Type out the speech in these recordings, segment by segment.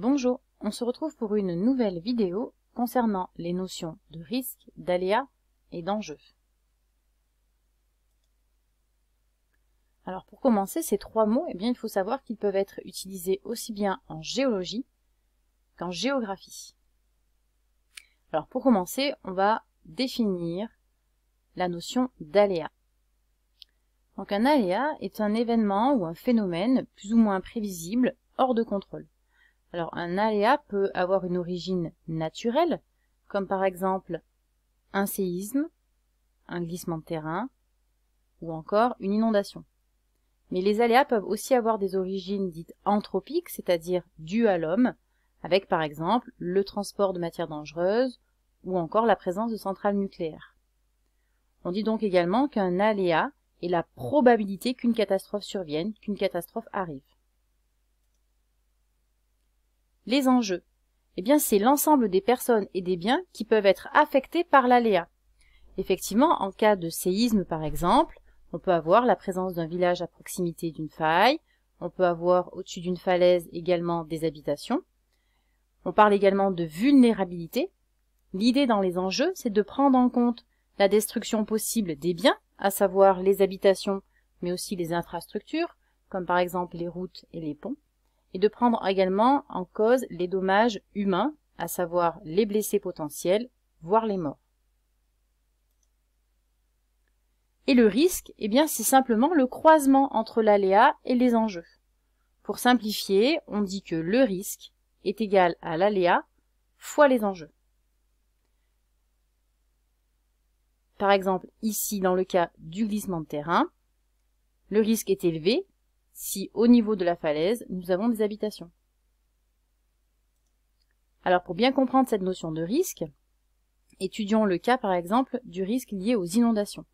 Bonjour, on se retrouve pour une nouvelle vidéo concernant les notions de risque, d'aléa et d'enjeu. Alors pour commencer, ces trois mots, eh bien, il faut savoir qu'ils peuvent être utilisés aussi bien en géologie qu'en géographie. Alors pour commencer, on va définir la notion d'aléa. Donc un aléa est un événement ou un phénomène plus ou moins prévisible, hors de contrôle. Alors un aléa peut avoir une origine naturelle, comme par exemple un séisme, un glissement de terrain ou encore une inondation. Mais les aléas peuvent aussi avoir des origines dites anthropiques, c'est-à-dire dues à l'homme, avec par exemple le transport de matières dangereuses ou encore la présence de centrales nucléaires. On dit donc également qu'un aléa est la probabilité qu'une catastrophe survienne, qu'une catastrophe arrive les enjeux Eh bien, c'est l'ensemble des personnes et des biens qui peuvent être affectés par l'aléa. Effectivement, en cas de séisme par exemple, on peut avoir la présence d'un village à proximité d'une faille, on peut avoir au-dessus d'une falaise également des habitations. On parle également de vulnérabilité. L'idée dans les enjeux, c'est de prendre en compte la destruction possible des biens, à savoir les habitations, mais aussi les infrastructures, comme par exemple les routes et les ponts, et de prendre également en cause les dommages humains, à savoir les blessés potentiels, voire les morts. Et le risque, eh bien, c'est simplement le croisement entre l'aléa et les enjeux. Pour simplifier, on dit que le risque est égal à l'aléa fois les enjeux. Par exemple, ici, dans le cas du glissement de terrain, le risque est élevé si au niveau de la falaise, nous avons des habitations. Alors pour bien comprendre cette notion de risque, étudions le cas par exemple du risque lié aux inondations.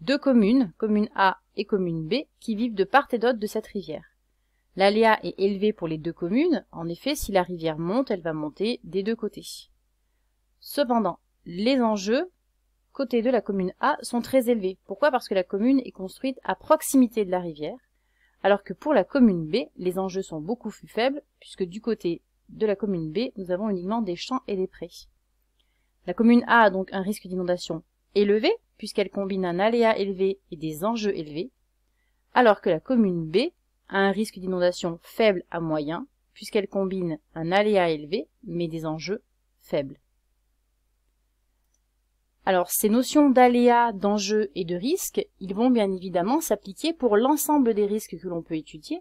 Deux communes, commune A et commune B, qui vivent de part et d'autre de cette rivière. L'aléa est élevé pour les deux communes, en effet si la rivière monte, elle va monter des deux côtés. Cependant, les enjeux côté de la commune A sont très élevés. Pourquoi Parce que la commune est construite à proximité de la rivière alors que pour la commune B, les enjeux sont beaucoup plus faibles, puisque du côté de la commune B, nous avons uniquement des champs et des prés. La commune A a donc un risque d'inondation élevé, puisqu'elle combine un aléa élevé et des enjeux élevés, alors que la commune B a un risque d'inondation faible à moyen, puisqu'elle combine un aléa élevé, mais des enjeux faibles. Alors ces notions d'aléas, d'enjeux et de risques, ils vont bien évidemment s'appliquer pour l'ensemble des risques que l'on peut étudier,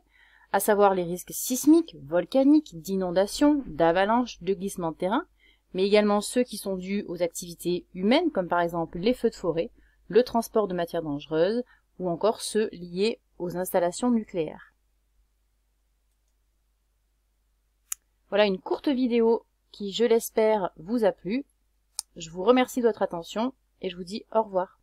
à savoir les risques sismiques, volcaniques, d'inondations, d'avalanches, de glissements de terrain, mais également ceux qui sont dus aux activités humaines, comme par exemple les feux de forêt, le transport de matières dangereuses, ou encore ceux liés aux installations nucléaires. Voilà une courte vidéo qui, je l'espère, vous a plu. Je vous remercie de votre attention et je vous dis au revoir.